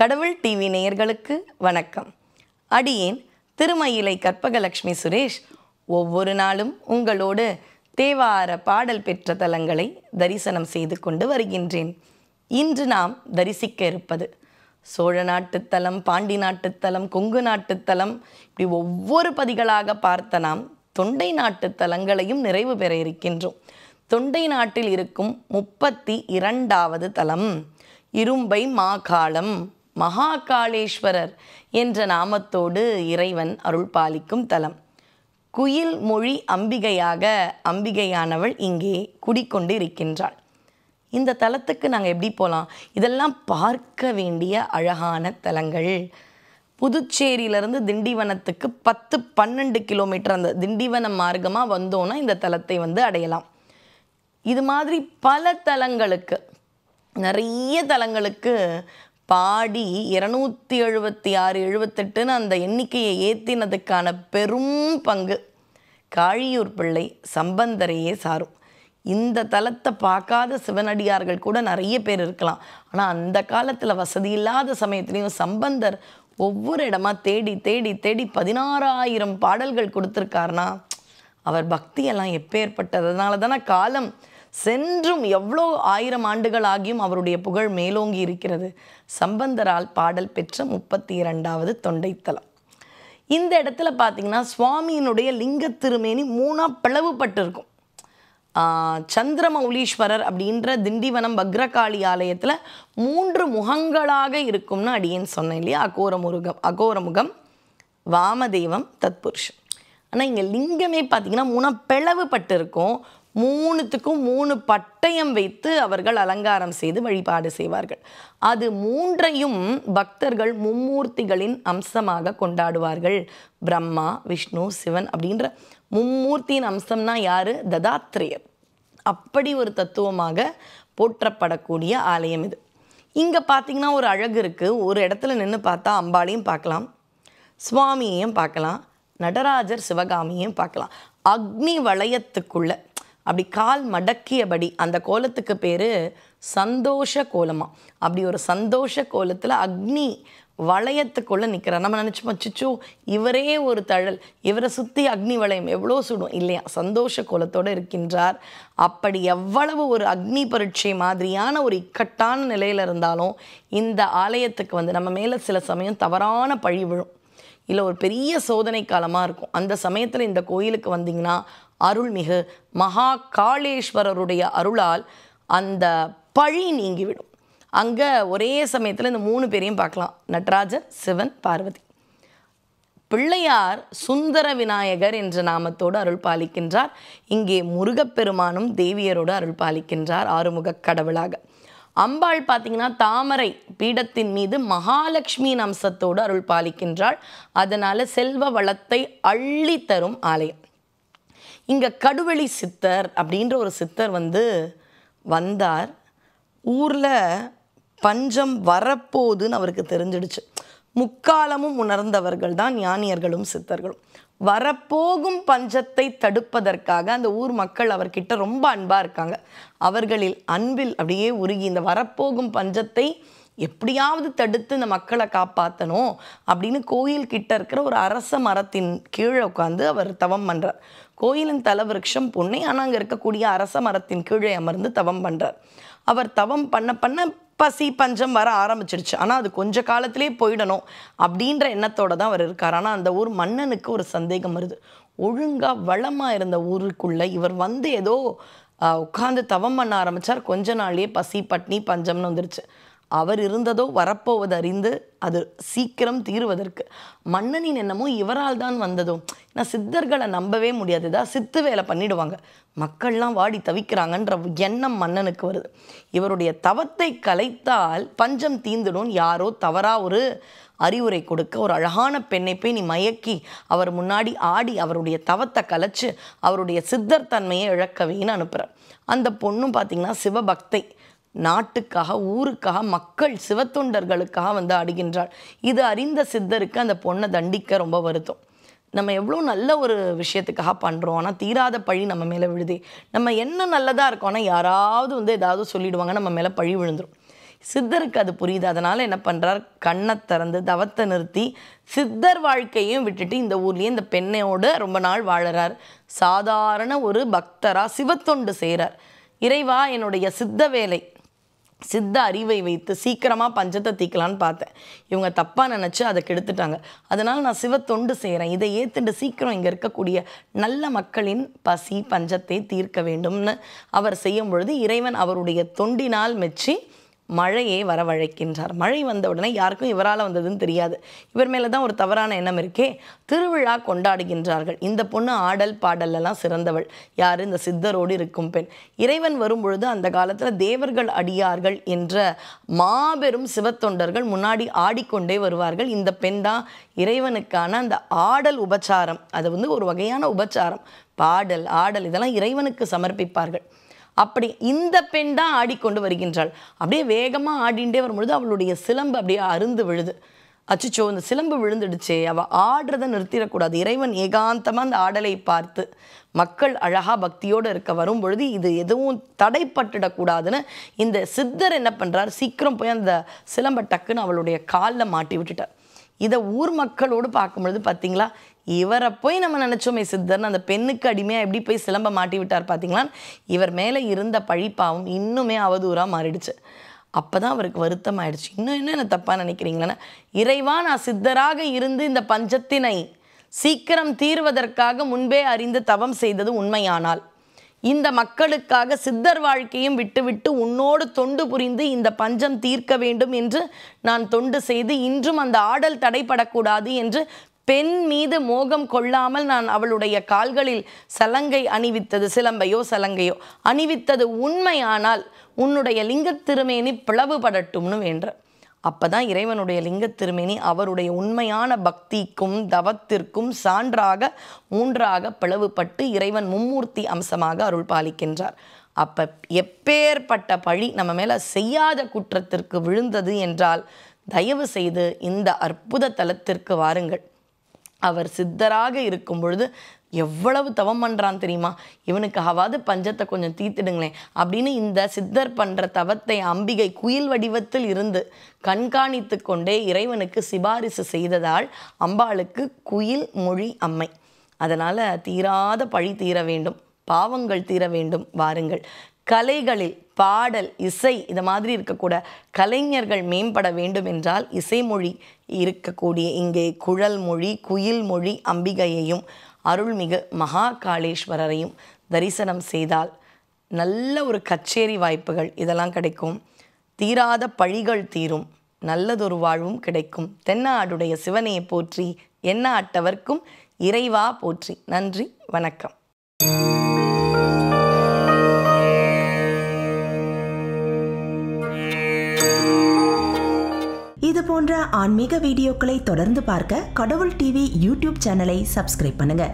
கடவுள் டிவி நேயர்களுக்கு வணக்கம் அடியேன் திருமயிலை கற்பகலட்சுமி சுரேஷ் ஒவ்வொரு நாளும் உங்களோடு தேவார பாடல் பெற்ற தலங்களை தரிசனம் செய்து கொண்டு வருகின்றேன் இன்று நாம் தரிசிக்க இருப்பது சோழ நாட்டுத்தலம் பாண்டி நாட்டுத்தலம் கொங்கு நாட்டுத்தலம் இப்படி ஒவ்வொரு பதிகளாக பார்த்த நாம் தொண்டை தலங்களையும் நிறைவு பெற இருக்கின்றோம் தொண்டை நாட்டில் இருக்கும் முப்பத்தி இரண்டாவது தலம் இரும்பை மாகாளம் மகாகாளேஸ்வரர் என்ற நாமத்தோடு இறைவன் அருள் பாலிக்கும் தலம் குயில் மொழி அம்பிகையாக அம்பிகையானவள் இங்கே குடிக்கொண்டு இருக்கின்றாள் இந்த தலத்துக்கு நாங்கள் எப்படி போகலாம் இதெல்லாம் பார்க்க வேண்டிய அழகான தலங்கள் புதுச்சேரியிலேருந்து திண்டிவனத்துக்கு பத்து பன்னெண்டு கிலோமீட்டர் அந்த திண்டிவனம் மார்க்கமாக வந்தோன்னா இந்த தலத்தை வந்து அடையலாம் இது மாதிரி பல தலங்களுக்கு நிறைய தலங்களுக்கு பாடி இருநூத்தி எழுபத்தி ஆறு எழுபத்தெட்டுன்னு அந்த எண்ணிக்கையை ஏற்றினதுக்கான பெரும் பங்கு காழியூர் பிள்ளை சம்பந்தரையே சாரும் இந்த தலத்தை பார்க்காத சிவனடியார்கள் கூட நிறைய பேர் இருக்கலாம் ஆனால் அந்த காலத்தில் வசதி இல்லாத சமயத்துலேயும் சம்பந்தர் ஒவ்வொரு இடமா தேடி தேடி தேடி பதினாறாயிரம் பாடல்கள் கொடுத்துருக்காருனா அவர் பக்தியெல்லாம் எப்பேற்பட்டது அதனால தானே காலம் சென்றும் எவ்வளோ ஆயிரம் ஆண்டுகள் ஆகியும் அவருடைய புகழ் மேலோங்கி இருக்கிறது சம்பந்தரால் பாடல் பெற்ற முப்பத்தி இரண்டாவது தொண்டைத்தலம் இந்த இடத்துல பார்த்திங்கன்னா சுவாமியினுடைய லிங்க திருமேனி மூணாக பிளவுபட்டிருக்கும் சந்திரமௌலீஸ்வரர் அப்படின்ற திண்டிவனம் பக்ரகாளி ஆலயத்தில் மூன்று முகங்களாக இருக்கும்னு அடியேன்னு சொன்னேன் இல்லையா அகோரமுருகம் அகோரமுகம் வாமதேவம் தத்புருஷன் ஆனால் இங்கே லிங்கமே பார்த்திங்கன்னா மூணாக பிளவுபட்டிருக்கும் மூணுத்துக்கும் மூணு பட்டயம் வைத்து அவர்கள் அலங்காரம் செய்து வழிபாடு செய்வார்கள் அது மூன்றையும் பக்தர்கள் மும்மூர்த்திகளின் அம்சமாக கொண்டாடுவார்கள் பிரம்மா விஷ்ணு சிவன் அப்படின்ற மும்மூர்த்தியின் அம்சம்னா யார் ததாத்திரேயர் அப்படி ஒரு தத்துவமாக போற்றப்படக்கூடிய ஆலயம் இது இங்கே பாத்தீங்கன்னா ஒரு அழகு இருக்குது ஒரு இடத்துல நின்று பார்த்தா அம்பாளையும் பார்க்கலாம் சுவாமியையும் பார்க்கலாம் நடராஜர் சிவகாமியையும் பார்க்கலாம் அக்னி வளையத்துக்குள்ள அப்படி கால் மடக்கியபடி அந்த கோலத்துக்கு பேர் சந்தோஷ கோலமாக அப்படி ஒரு சந்தோஷ கோலத்தில் அக்னி வளையத்துக்குள்ளே நிற்கிறார் நம்ம நினச்சிப்போம் சிச்சோ இவரே ஒரு தழல் இவரை சுற்றி அக்னி வளையம் எவ்வளோ சுடும் இல்லையா சந்தோஷ கோலத்தோடு இருக்கின்றார் அப்படி எவ்வளவு ஒரு அக்னி பரீட்சை மாதிரியான ஒரு இக்கட்டான நிலையில் இருந்தாலும் இந்த ஆலயத்துக்கு வந்து நம்ம மேலே சில சமயம் தவறான பழி விழும் இல்லை ஒரு பெரிய சோதனை காலமாக இருக்கும் அந்த சமயத்தில் இந்த கோயிலுக்கு வந்தீங்கன்னா அருள்மிகு மகா காளேஸ்வரருடைய அருளால் அந்த பழி நீங்கிவிடும் அங்கே ஒரே சமயத்தில் இந்த மூணு பேரையும் பார்க்கலாம் நடராஜர் சிவன் பார்வதி பிள்ளையார் சுந்தர விநாயகர் என்ற நாமத்தோடு அருள் பாலிக்கின்றார் இங்கே முருகப்பெருமானும் தேவியரோடு அருள் பாலிக்கின்றார் ஆறுமுக கடவுளாக அம்பாள் பார்த்தீங்கன்னா தாமரை பீடத்தின் மீது மகாலட்சுமியின் அம்சத்தோடு அருள் பாலிக்கின்றாள் அதனால் செல்வ வளத்தை அள்ளி தரும் ஆலயம் இங்கே கடுவெளி சித்தர் அப்படின்ற ஒரு சித்தர் வந்து வந்தார் ஊரில் பஞ்சம் வரப்போகுதுன்னு அவருக்கு தெரிஞ்சிடுச்சு முக்காலமும் உணர்ந்தவர்கள் தான் ஞானியர்களும் சித்தர்களும் வரப்போகும் பஞ்சத்தை தடுப்பதற்காக அந்த ஊர் மக்கள் அவர்கிட்ட ரொம்ப அன்பாக இருக்காங்க அவர்களில் அன்பில் அப்படியே உருகி இந்த வரப்போகும் பஞ்சத்தை எப்படியாவது தடுத்து இந்த மக்களை காப்பாற்றணும் அப்படின்னு கோயில் கிட்ட இருக்கிற ஒரு அரச மரத்தின் கீழே உட்காந்து அவர் தவம் பண்ணுறார் கோயிலின் தல விருட்சம் பொண்ணை ஆனால் அங்கே இருக்கக்கூடிய அரச மரத்தின் கீழே அமர்ந்து தவம் பண்ணுறார் அவர் தவம் பண்ண பண்ண பசி பஞ்சம் வர ஆரம்பிச்சிருச்சு ஆனால் அது கொஞ்ச காலத்திலே போயிடணும் அப்படின்ற எண்ணத்தோடு தான் அவர் இருக்கார் ஆனால் அந்த ஊர் மன்னனுக்கு ஒரு சந்தேகம் வருது ஒழுங்காக வளமாக இருந்த ஊருக்குள்ளே இவர் வந்து ஏதோ உட்காந்து தவம் பண்ண ஆரம்பித்தார் கொஞ்ச நாள்லேயே பசி பட்னி பஞ்சம்னு வந்துருச்சு அவர் இருந்ததோ வரப்போவது அறிந்து அது சீக்கிரம் தீர்வதற்கு மன்னனின் என்னமோ இவரால் தான் வந்ததோ நான் சித்தர்களை நம்பவே முடியாது இதாக சித்து வேலை பண்ணிடுவாங்க மக்கள்லாம் வாடி தவிக்கிறாங்கன்ற எண்ணம் மன்னனுக்கு வருது இவருடைய தவத்தை கலைத்தால் பஞ்சம் தீந்துடும் யாரோ தவறாக ஒரு அறிவுரை கொடுக்க ஒரு அழகான பெண்ணை போய் நீ மயக்கி அவர் முன்னாடி ஆடி அவருடைய தவத்தை கலைச்சு அவருடைய சித்தர் தன்மையை இழக்கவேன்னு அனுப்புகிறார் அந்த பொண்ணும் பார்த்திங்கன்னா சிவபக்தை நாட்டுக்காக ஊருக்காக மக்கள் சிவத்தொண்டர்களுக்காக வந்து ஆடுகின்றாள் இது அறிந்த சித்தருக்கு அந்த பொண்ணை தண்டிக்க ரொம்ப வருத்தம் நம்ம எவ்வளோ நல்ல ஒரு விஷயத்துக்காக பண்ணுறோம் ஆனால் தீராத பழி நம்ம மேலே விழுது நம்ம என்ன நல்லதாக ஆனால் யாராவது வந்து ஏதாவது சொல்லிடுவாங்க நம்ம மேலே பழி விழுந்துடும் சித்தருக்கு அது புரியுது அதனால் என்ன பண்ணுறார் கண்ணை திறந்து தவத்தை நிறுத்தி சித்தர் வாழ்க்கையும் விட்டுட்டு இந்த ஊர்லேயே இந்த பெண்ணையோடு ரொம்ப நாள் வாழறார் சாதாரண ஒரு பக்தராக சிவத்தொண்டு செய்கிறார் இறைவா என்னுடைய சித்த வேலை சித்த அறிவை வைத்து சீக்கிரமாக பஞ்சத்தை தீக்கலான்னு பார்த்தேன் இவங்க தப்பாக நினச்சி அதை கெடுத்துட்டாங்க அதனால் நான் சிவ தொண்டு செய்கிறேன் இதை ஏற்றுண்டு சீக்கிரம் இங்கே இருக்கக்கூடிய நல்ல மக்களின் பசி பஞ்சத்தை தீர்க்க வேண்டும்னு அவர் செய்யும் பொழுது இறைவன் அவருடைய தொண்டினால் மெச்சி மழையை வரவழைக்கின்றார் மழை வந்த உடனே யாருக்கும் இவரால் வந்ததுன்னு தெரியாது இவர் மேலே தான் ஒரு தவறான எண்ணம் இருக்கே திருவிழா கொண்டாடுகின்றார்கள் இந்த பொண்ணு ஆடல் பாடலெல்லாம் சிறந்தவள் யார் இந்த சித்தரோடு இருக்கும் பெண் இறைவன் வரும் பொழுது அந்த காலத்தில் தேவர்கள் அடியார்கள் என்ற மாபெரும் சிவத்தொண்டர்கள் முன்னாடி ஆடிக்கொண்டே வருவார்கள் இந்த பெண் தான் இறைவனுக்கான அந்த ஆடல் உபச்சாரம் அது வந்து ஒரு வகையான உபச்சாரம் பாடல் ஆடல் இதெல்லாம் இறைவனுக்கு சமர்ப்பிப்பார்கள் அப்படி இந்த பெண் தான் ஆடிக்கொண்டு வருகின்றாள் அப்படியே வேகமாக ஆடிண்டே வரும்பொழுது அவளுடைய சிலம்பு அப்படியே அருந்து விழுது அச்சுச்சோ இந்த சிலம்பு விழுந்துடுச்சே அவள் ஆடுறதை நிறுத்திடக்கூடாது இறைவன் ஏகாந்தமாக அந்த ஆடலை பார்த்து மக்கள் அழகாக பக்தியோடு இருக்க வரும் பொழுது இது எதுவும் தடைப்பட்டுடக்கூடாதுன்னு இந்த சித்தர் என்ன பண்ணுறார் சீக்கிரம் போய் அந்த சிலம்பை டக்குன்னு அவளுடைய காலில் மாட்டி விட்டுட்டார் இதை ஊர் மக்களோடு பார்க்கும்பொழுது பார்த்தீங்களா இவரை போய் நம்ம நினச்சோமே சித்தர்னு அந்த பெண்ணுக்கு அடிமையாக எப்படி போய் சிலம்ப மாட்டி விட்டார் பார்த்தீங்களான்னு இவர் மேலே இருந்த பழிப்பாவும் இன்னுமே அவதூறாக மாறிடுச்சு அப்போ தான் அவருக்கு வருத்தம் ஆயிடுச்சு இன்னும் என்ன தப்பாக நினைக்கிறீங்களேன்னா இறைவா நான் சித்தராக இருந்து இந்த பஞ்சத்தினை சீக்கிரம் தீர்வதற்காக முன்பே அறிந்து தவம் செய்தது உண்மையானால் இந்த மக்களுக்காக சித்தர் வாழ்க்கையும் விட்டுவிட்டு உன்னோடு தொண்டு புரிந்து இந்த பஞ்சம் தீர்க்க வேண்டும் என்று நான் தொண்டு செய்து இன்றும் அந்த ஆடல் தடைப்படக்கூடாது என்று பெண் மீது மோகம் கொள்ளாமல் நான் அவளுடைய கால்களில் சலங்கை அணிவித்தது சிலம்பையோ சலங்கையோ அணிவித்தது உண்மையானால் உன்னுடைய லிங்கத் திருமேனி பிளவுபடட்டும்னு வேண்டேன் அப்பதான் இறைவனுடைய லிங்க திருமேனி அவருடைய உண்மையான பக்திக்கும் தவத்திற்கும் சான்றாக மூன்றாக பிளவுபட்டு இறைவன் மும்மூர்த்தி அம்சமாக அருள் பாலிக்கின்றார் அப்ப எப்பேற்பட்ட பழி நம்ம மேல செய்யாத குற்றத்திற்கு விழுந்தது என்றால் தயவு செய்து இந்த அற்புத தலத்திற்கு வாருங்கள் அவர் சித்தராக இருக்கும் பொழுது எவ்வளவு தவம் பண்ணுறான் தெரியுமா இவனுக்காவது பஞ்சத்தை கொஞ்சம் தீர்த்துடுங்களேன் அப்படின்னு இந்த சித்தர் பண்ணுற தவத்தை அம்பிகை குயில் வடிவத்தில் இருந்து கண்காணித்து கொண்டே இறைவனுக்கு சிபாரிசு செய்ததால் அம்பாளுக்கு குயில் மொழி அம்மை அதனால் தீராத பழி தீர வேண்டும் பாவங்கள் தீர வேண்டும் வாருங்கள் கலைகளில் பாடல் இசை இதை மாதிரி இருக்கக்கூட கலைஞர்கள் மேம்பட வேண்டும் என்றால் இசைமொழி இருக்கக்கூடிய இங்கே குழல் மொழி குயில் மொழி அம்பிகையையும் அருள்மிகு மகாகாளேஸ்வரரையும் தரிசனம் செய்தால் நல்ல ஒரு கச்சேரி வாய்ப்புகள் இதெல்லாம் கிடைக்கும் தீராத பழிகள் தீரும் நல்லதொரு வாழ்வும் கிடைக்கும் தென்னாடுடைய சிவனையை போற்றி என்ன அட்டவர்க்கும் இறைவா போற்றி நன்றி வணக்கம் போன்ற ஆன்மீக வீடியோக்களை தொடர்ந்து பார்க்க கடவுள் டிவி யூடியூப் சேனலை சப்ஸ்கிரைப் பண்ணுங்க